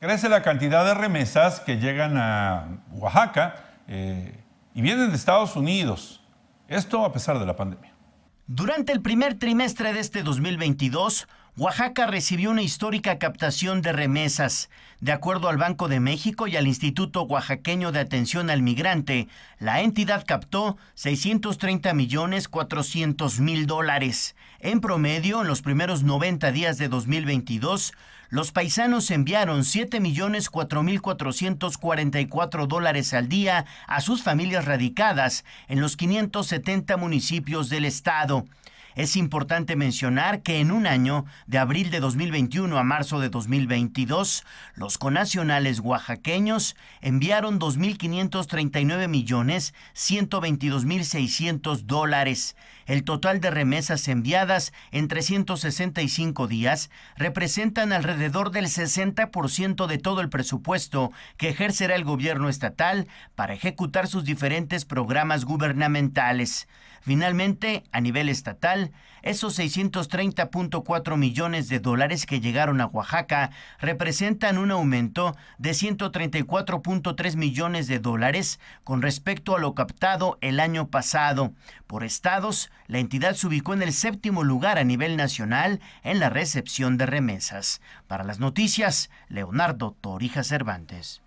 Crece la cantidad de remesas que llegan a Oaxaca eh, y vienen de Estados Unidos. Esto a pesar de la pandemia. Durante el primer trimestre de este 2022, Oaxaca recibió una histórica captación de remesas. De acuerdo al Banco de México y al Instituto Oaxaqueño de Atención al Migrante, la entidad captó 630 millones 400 mil dólares. En promedio, en los primeros 90 días de 2022, los paisanos enviaron 7 millones 4.444 dólares al día a sus familias radicadas en los 570 municipios del estado. Es importante mencionar que en un año, de abril de 2021 a marzo de 2022, los conacionales oaxaqueños enviaron 2.539 millones 122,600 dólares. El total de remesas enviadas en 365 días representan alrededor del 60% de todo el presupuesto que ejercerá el gobierno estatal para ejecutar sus diferentes programas gubernamentales. Finalmente, a nivel estatal, esos 630.4 millones de dólares que llegaron a Oaxaca representan un aumento de 134.3 millones de dólares con respecto a lo captado el año pasado. Por estados, la entidad se ubicó en el séptimo lugar a nivel nacional en la recepción de remesas. Para las noticias, Leonardo Torija Cervantes.